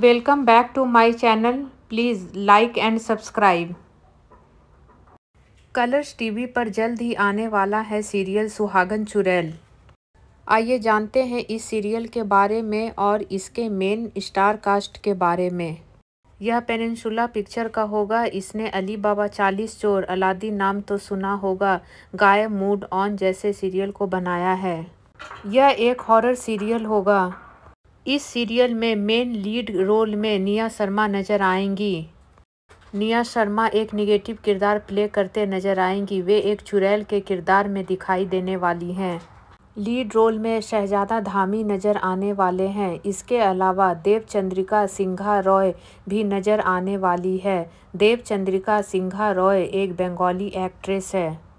welcome back to my channel please like and subscribe Colors TV पर जल्द ही आने वाला है सीरियल सुहागन चुरैल आइए जानते हैं इस सीरियल के बारे में और इसके मेन स्टार कास्ट के बारे में यह पेनिनसुला पिक्चर का होगा इसने अली बाबा चालीस चोर अलादी नाम तो सुना होगा गायब मूड ऑन जैसे सीरियल को बनाया है यह एक हॉरर सीरियल होगा इस सीरियल में मेन लीड रोल में निया शर्मा नजर आएंगी निया शर्मा एक निगेटिव किरदार प्ले करते नजर आएंगी वे एक चुड़ैल के किरदार में दिखाई देने वाली हैं लीड रोल में शहजादा धामी नज़र आने वाले हैं इसके अलावा देव चंद्रिका सिंघा रॉय भी नज़र आने वाली है देव चंद्रिका सिंघा रॉय एक बंगाली एक्ट्रेस है